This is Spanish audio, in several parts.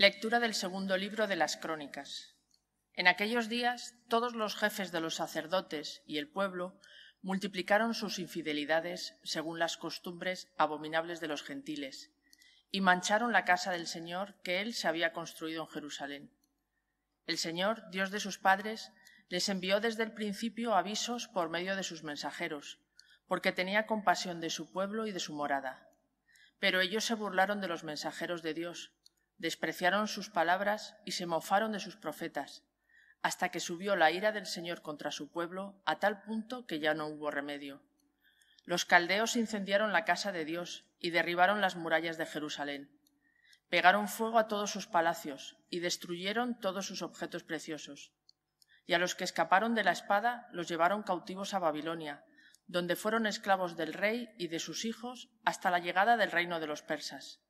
Lectura del segundo libro de las Crónicas. En aquellos días todos los jefes de los sacerdotes y el pueblo multiplicaron sus infidelidades según las costumbres abominables de los gentiles, y mancharon la casa del Señor que él se había construido en Jerusalén. El Señor, Dios de sus padres, les envió desde el principio avisos por medio de sus mensajeros, porque tenía compasión de su pueblo y de su morada. Pero ellos se burlaron de los mensajeros de Dios, despreciaron sus palabras y se mofaron de sus profetas, hasta que subió la ira del Señor contra su pueblo a tal punto que ya no hubo remedio. Los caldeos incendiaron la casa de Dios y derribaron las murallas de Jerusalén. Pegaron fuego a todos sus palacios y destruyeron todos sus objetos preciosos. Y a los que escaparon de la espada los llevaron cautivos a Babilonia, donde fueron esclavos del rey y de sus hijos hasta la llegada del reino de los persas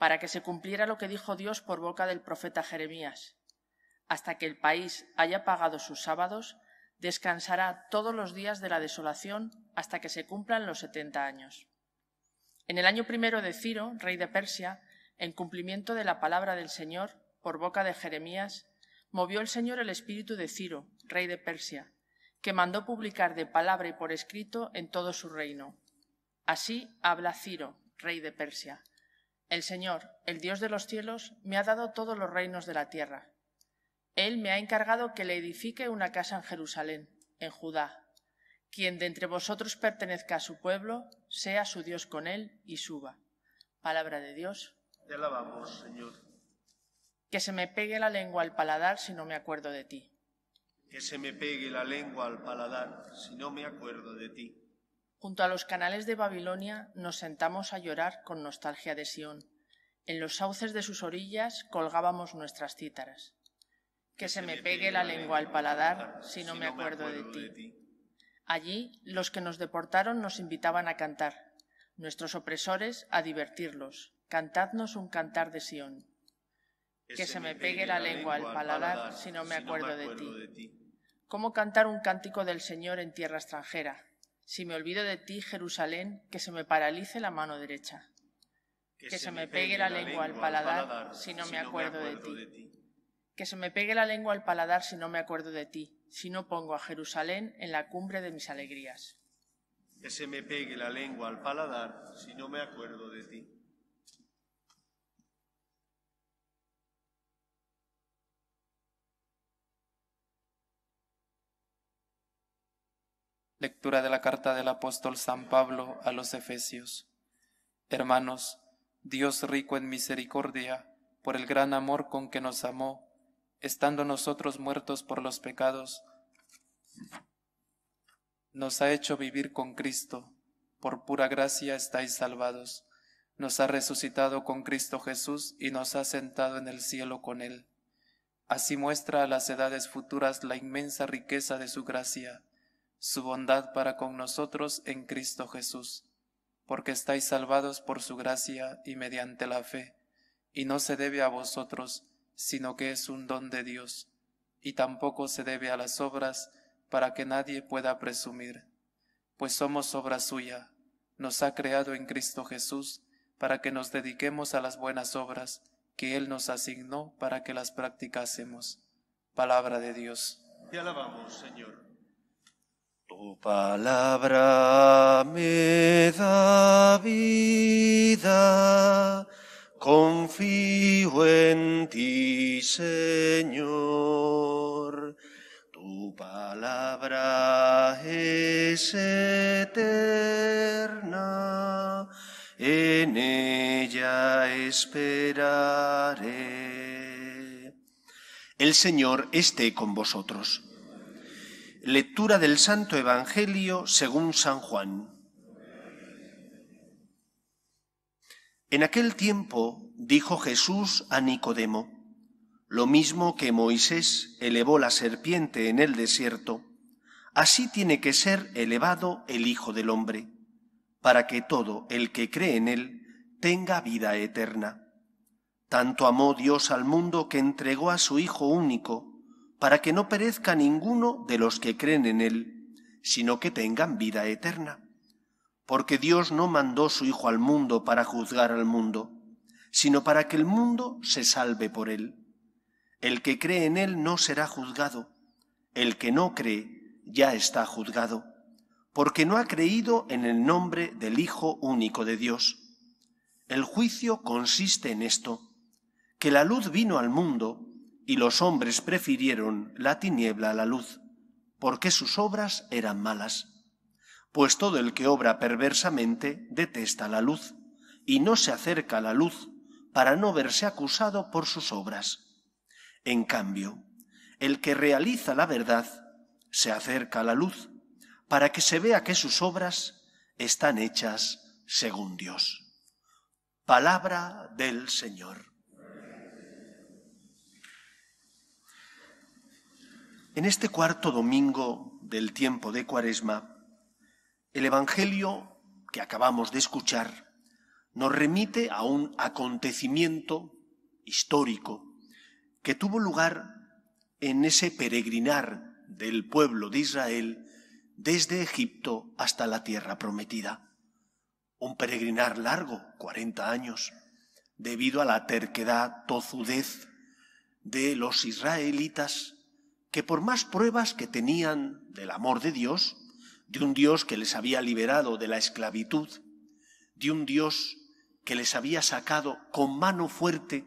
para que se cumpliera lo que dijo Dios por boca del profeta Jeremías. Hasta que el país haya pagado sus sábados, descansará todos los días de la desolación hasta que se cumplan los setenta años. En el año primero de Ciro, rey de Persia, en cumplimiento de la palabra del Señor, por boca de Jeremías, movió el Señor el espíritu de Ciro, rey de Persia, que mandó publicar de palabra y por escrito en todo su reino. Así habla Ciro, rey de Persia. El Señor, el Dios de los cielos, me ha dado todos los reinos de la tierra. Él me ha encargado que le edifique una casa en Jerusalén, en Judá. Quien de entre vosotros pertenezca a su pueblo, sea su Dios con él y suba. Palabra de Dios. Te alabamos, Señor. Que se me pegue la lengua al paladar si no me acuerdo de ti. Que se me pegue la lengua al paladar si no me acuerdo de ti. Junto a los canales de Babilonia nos sentamos a llorar con nostalgia de Sión. En los sauces de sus orillas colgábamos nuestras cítaras. Que, se me pegue la lengua al paladar si no, me, acuerdo de, ti. Allí los que nos deportaron nos invitaban a cantar, nuestros opresores a divertirlos. Cantadnos un cantar de Sión. Que, se me pegue la lengua al paladar, si no me acuerdo, de ti. ¿Cómo cantar un cántico del Señor en tierra extranjera? Si me olvido de ti, Jerusalén, que se me paralice la mano derecha. Que, se, me pegue, la lengua, al paladar, si no me acuerdo, de ti. Que se me pegue la lengua al paladar si no me acuerdo de ti, si no pongo a Jerusalén en la cumbre de mis alegrías. Que se me pegue la lengua al paladar si no me acuerdo de ti. Lectura de la carta del apóstol San Pablo a los Efesios. Hermanos, Dios rico en misericordia, por el gran amor con que nos amó, estando nosotros muertos por los pecados, nos ha hecho vivir con Cristo, por pura gracia estáis salvados, nos ha resucitado con Cristo Jesús y nos ha sentado en el cielo con Él. Así muestra a las edades futuras la inmensa riqueza de su gracia su bondad para con nosotros en Cristo Jesús, porque estáis salvados por su gracia y mediante la fe, y no se debe a vosotros, sino que es un don de Dios, y tampoco se debe a las obras, para que nadie pueda presumir, pues somos obra suya, nos ha creado en Cristo Jesús, para que nos dediquemos a las buenas obras que Él nos asignó para que las practicásemos. Palabra de Dios. Te alabamos, Señor. Tu palabra me da vida, confío en ti, Señor. Tu palabra es eterna, en ella esperaré. El Señor esté con vosotros. Lectura del Santo Evangelio según San Juan. En aquel tiempo dijo Jesús a Nicodemo, lo mismo que Moisés elevó la serpiente en el desierto, así tiene que ser elevado el Hijo del Hombre, para que todo el que cree en él tenga vida eterna. Tanto amó Dios al mundo que entregó a su Hijo único, para que no perezca ninguno de los que creen en Él, sino que tengan vida eterna. Porque Dios no mandó su Hijo al mundo para juzgar al mundo, sino para que el mundo se salve por Él. El que cree en Él no será juzgado, el que no cree ya está juzgado, porque no ha creído en el nombre del Hijo único de Dios. El juicio consiste en esto, que la luz vino al mundo, y los hombres prefirieron la tiniebla a la luz, porque sus obras eran malas. Pues todo el que obra perversamente detesta la luz, y no se acerca a la luz, para no verse acusado por sus obras. En cambio, el que realiza la verdad se acerca a la luz, para que se vea que sus obras están hechas según Dios. Palabra del Señor. En este cuarto domingo del tiempo de Cuaresma, el Evangelio que acabamos de escuchar nos remite a un acontecimiento histórico que tuvo lugar en ese peregrinar del pueblo de Israel desde Egipto hasta la tierra prometida. Un peregrinar largo, 40 años, debido a la terquedad, tozudez de los israelitas que por más pruebas que tenían del amor de Dios, de un Dios que les había liberado de la esclavitud, de un Dios que les había sacado con mano fuerte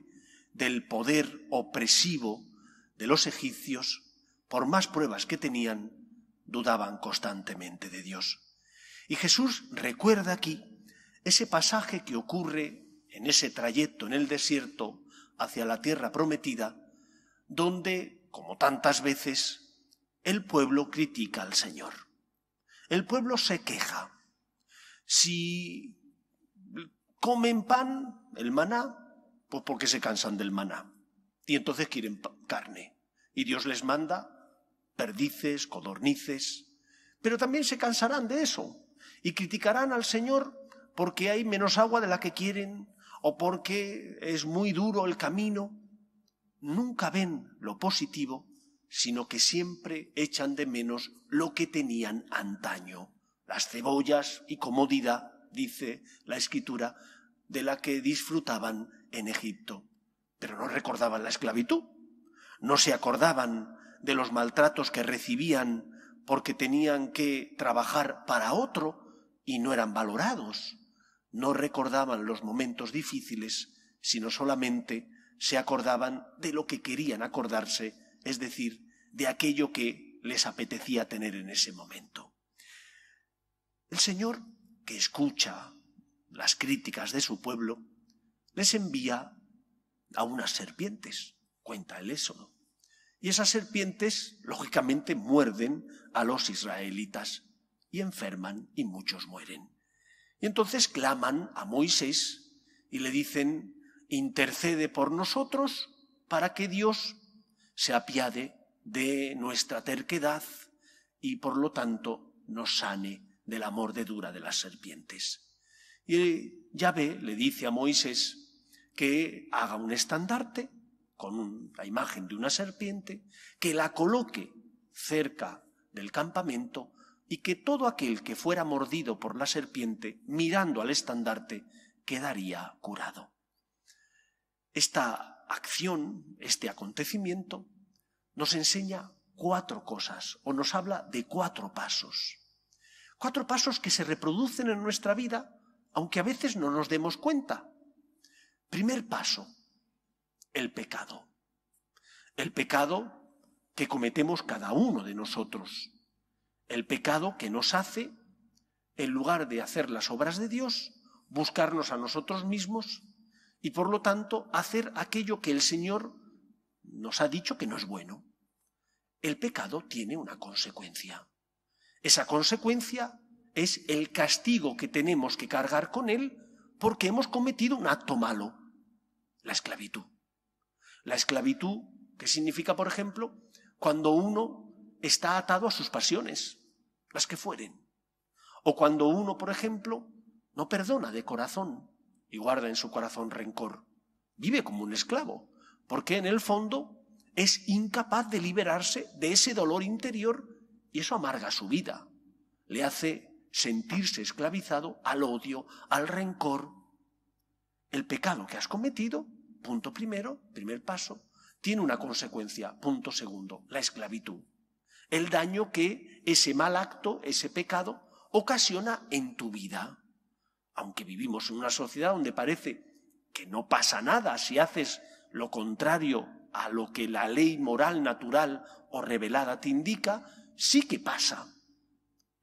del poder opresivo de los egipcios, por más pruebas que tenían, dudaban constantemente de Dios. Y Jesús recuerda aquí ese pasaje que ocurre en ese trayecto en el desierto hacia la tierra prometida, donde como tantas veces, el pueblo critica al Señor. El pueblo se queja. Si comen pan, el maná, pues porque se cansan del maná. Y entonces quieren carne. Y Dios les manda perdices, codornices. Pero también se cansarán de eso. Y criticarán al Señor porque hay menos agua de la que quieren, o porque es muy duro el camino, nunca ven lo positivo, sino que siempre echan de menos lo que tenían antaño. Las cebollas y comodidad, dice la escritura, de la que disfrutaban en Egipto. Pero no recordaban la esclavitud, no se acordaban de los maltratos que recibían porque tenían que trabajar para otro y no eran valorados. No recordaban los momentos difíciles, sino solamente se acordaban de lo que querían acordarse, es decir, de aquello que les apetecía tener en ese momento. El Señor, que escucha las críticas de su pueblo, les envía a unas serpientes, cuenta el Éxodo. Y esas serpientes, lógicamente, muerden a los israelitas y enferman y muchos mueren. Y entonces claman a Moisés y le dicen, intercede por nosotros para que Dios se apiade de nuestra terquedad y por lo tanto nos sane de la mordedura de las serpientes. Y Yahvé le dice a Moisés que haga un estandarte con la imagen de una serpiente, que la coloque cerca del campamento y que todo aquel que fuera mordido por la serpiente, mirando al estandarte, quedaría curado. Esta acción, este acontecimiento, nos enseña cuatro cosas o nos habla de cuatro pasos. Cuatro pasos que se reproducen en nuestra vida, aunque a veces no nos demos cuenta. Primer paso, el pecado. El pecado que cometemos cada uno de nosotros. El pecado que nos hace, en lugar de hacer las obras de Dios, buscarnos a nosotros mismos y por lo tanto hacer aquello que el Señor nos ha dicho que no es bueno. El pecado tiene una consecuencia. Esa consecuencia es el castigo que tenemos que cargar con él porque hemos cometido un acto malo, la esclavitud. La esclavitud que significa, por ejemplo, cuando uno está atado a sus pasiones, las que fueren, o cuando uno, por ejemplo, no perdona de corazón, y guarda en su corazón rencor. Vive como un esclavo, porque en el fondo es incapaz de liberarse de ese dolor interior y eso amarga su vida. Le hace sentirse esclavizado al odio, al rencor. El pecado que has cometido, punto primero, primer paso, tiene una consecuencia, punto segundo, la esclavitud. El daño que ese mal acto, ese pecado, ocasiona en tu vida aunque vivimos en una sociedad donde parece que no pasa nada si haces lo contrario a lo que la ley moral natural o revelada te indica, sí que pasa.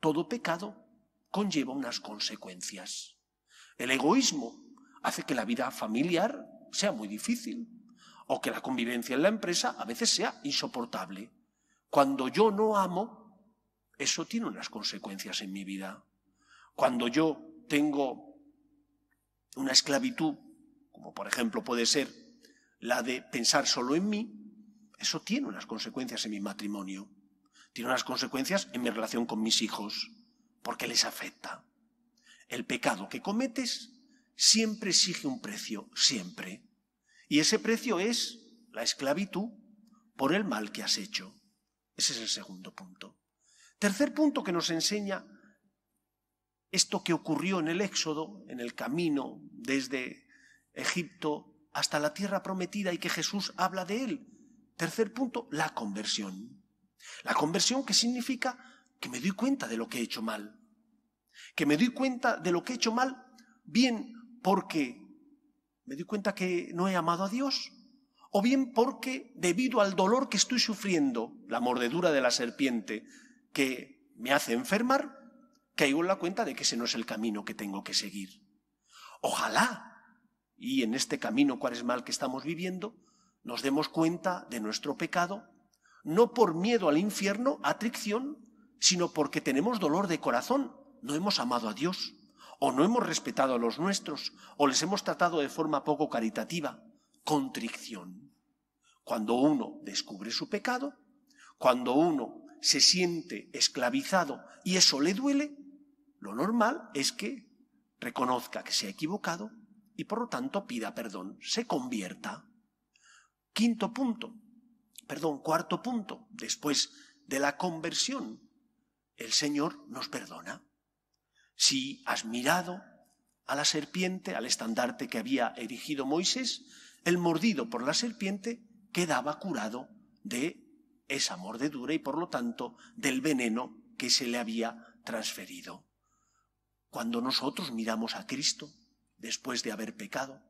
Todo pecado conlleva unas consecuencias. El egoísmo hace que la vida familiar sea muy difícil o que la convivencia en la empresa a veces sea insoportable. Cuando yo no amo, eso tiene unas consecuencias en mi vida. Cuando yo tengo una esclavitud, como por ejemplo puede ser la de pensar solo en mí, eso tiene unas consecuencias en mi matrimonio, tiene unas consecuencias en mi relación con mis hijos, porque les afecta. El pecado que cometes siempre exige un precio, siempre. Y ese precio es la esclavitud por el mal que has hecho. Ese es el segundo punto. Tercer punto que nos enseña esto que ocurrió en el Éxodo, en el camino desde Egipto hasta la tierra prometida y que Jesús habla de él. Tercer punto, la conversión. La conversión que significa que me doy cuenta de lo que he hecho mal. Que me doy cuenta de lo que he hecho mal, bien porque me doy cuenta que no he amado a Dios, o bien porque debido al dolor que estoy sufriendo, la mordedura de la serpiente que me hace enfermar, caigo en la cuenta de que ese no es el camino que tengo que seguir. Ojalá, y en este camino mal que estamos viviendo, nos demos cuenta de nuestro pecado, no por miedo al infierno, atricción, sino porque tenemos dolor de corazón, no hemos amado a Dios, o no hemos respetado a los nuestros, o les hemos tratado de forma poco caritativa, contrición. Cuando uno descubre su pecado, cuando uno se siente esclavizado y eso le duele, lo normal es que reconozca que se ha equivocado y por lo tanto pida perdón, se convierta. Quinto punto, perdón, cuarto punto, después de la conversión, el Señor nos perdona. Si has mirado a la serpiente, al estandarte que había erigido Moisés, el mordido por la serpiente quedaba curado de esa mordedura y por lo tanto del veneno que se le había transferido. Cuando nosotros miramos a Cristo después de haber pecado,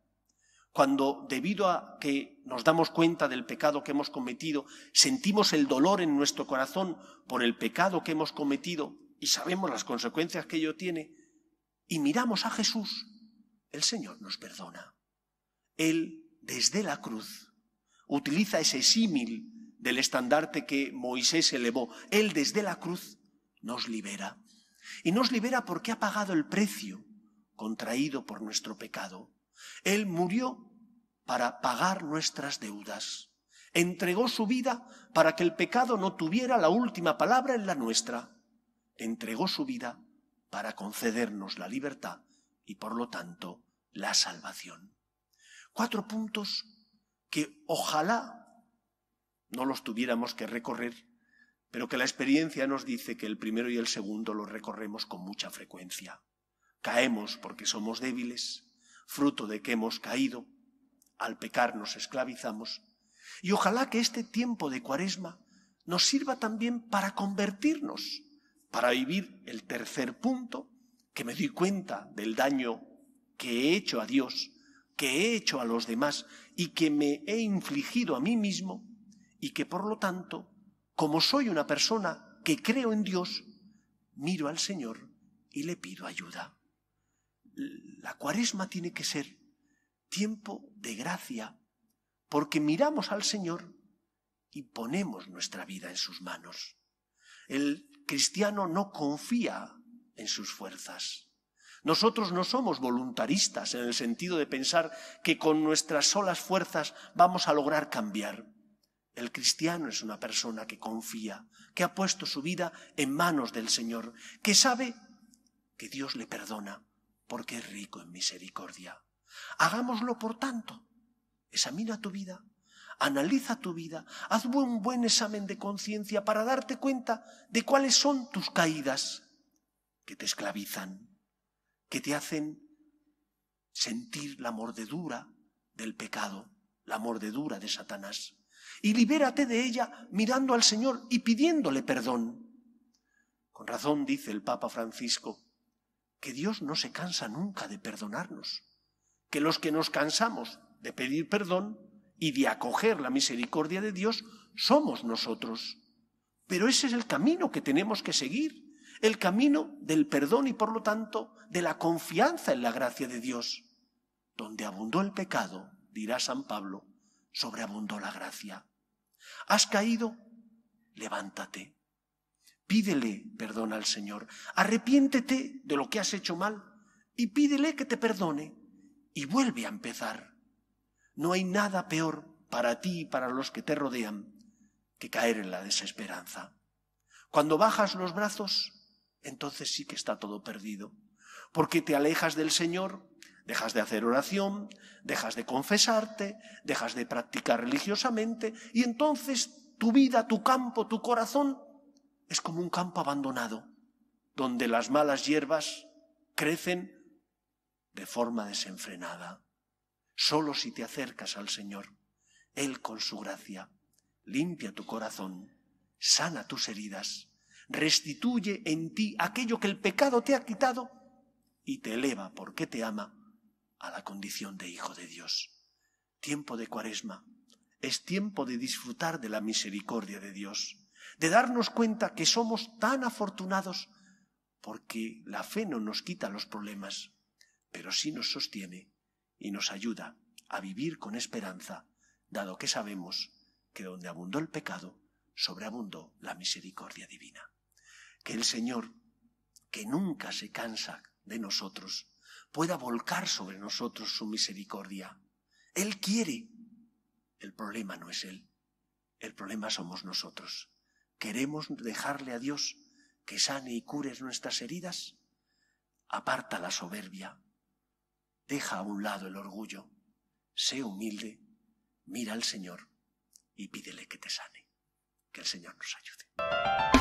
cuando debido a que nos damos cuenta del pecado que hemos cometido, sentimos el dolor en nuestro corazón por el pecado que hemos cometido y sabemos las consecuencias que ello tiene, y miramos a Jesús, el Señor nos perdona. Él, desde la cruz, utiliza ese símil del estandarte que Moisés elevó. Él, desde la cruz, nos libera. Y nos libera porque ha pagado el precio contraído por nuestro pecado. Él murió para pagar nuestras deudas. Entregó su vida para que el pecado no tuviera la última palabra en la nuestra. Entregó su vida para concedernos la libertad y por lo tanto la salvación. Cuatro puntos que ojalá no los tuviéramos que recorrer pero que la experiencia nos dice que el primero y el segundo los recorremos con mucha frecuencia. Caemos porque somos débiles, fruto de que hemos caído, al pecar nos esclavizamos, y ojalá que este tiempo de cuaresma nos sirva también para convertirnos, para vivir el tercer punto, que me doy cuenta del daño que he hecho a Dios, que he hecho a los demás y que me he infligido a mí mismo, y que por lo tanto como soy una persona que creo en Dios, miro al Señor y le pido ayuda. La cuaresma tiene que ser tiempo de gracia, porque miramos al Señor y ponemos nuestra vida en sus manos. El cristiano no confía en sus fuerzas. Nosotros no somos voluntaristas en el sentido de pensar que con nuestras solas fuerzas vamos a lograr cambiar. El cristiano es una persona que confía, que ha puesto su vida en manos del Señor, que sabe que Dios le perdona porque es rico en misericordia. Hagámoslo, por tanto. Examina tu vida, analiza tu vida, haz un buen examen de conciencia para darte cuenta de cuáles son tus caídas que te esclavizan, que te hacen sentir la mordedura del pecado, la mordedura de Satanás y libérate de ella mirando al Señor y pidiéndole perdón. Con razón dice el Papa Francisco que Dios no se cansa nunca de perdonarnos, que los que nos cansamos de pedir perdón y de acoger la misericordia de Dios somos nosotros. Pero ese es el camino que tenemos que seguir, el camino del perdón y por lo tanto de la confianza en la gracia de Dios. Donde abundó el pecado, dirá San Pablo, sobreabundó la gracia. ¿Has caído? Levántate. Pídele perdón al Señor. Arrepiéntete de lo que has hecho mal y pídele que te perdone y vuelve a empezar. No hay nada peor para ti y para los que te rodean que caer en la desesperanza. Cuando bajas los brazos, entonces sí que está todo perdido, porque te alejas del Señor, Dejas de hacer oración, dejas de confesarte, dejas de practicar religiosamente y entonces tu vida, tu campo, tu corazón es como un campo abandonado, donde las malas hierbas crecen de forma desenfrenada. Solo si te acercas al Señor, Él con su gracia limpia tu corazón, sana tus heridas, restituye en ti aquello que el pecado te ha quitado y te eleva porque te ama a la condición de hijo de Dios. Tiempo de cuaresma. Es tiempo de disfrutar de la misericordia de Dios, de darnos cuenta que somos tan afortunados porque la fe no nos quita los problemas, pero sí nos sostiene y nos ayuda a vivir con esperanza, dado que sabemos que donde abundó el pecado, sobreabundó la misericordia divina. Que el Señor, que nunca se cansa de nosotros, pueda volcar sobre nosotros su misericordia. Él quiere. El problema no es Él. El problema somos nosotros. ¿Queremos dejarle a Dios que sane y cure nuestras heridas? Aparta la soberbia. Deja a un lado el orgullo. Sé humilde. Mira al Señor y pídele que te sane. Que el Señor nos ayude.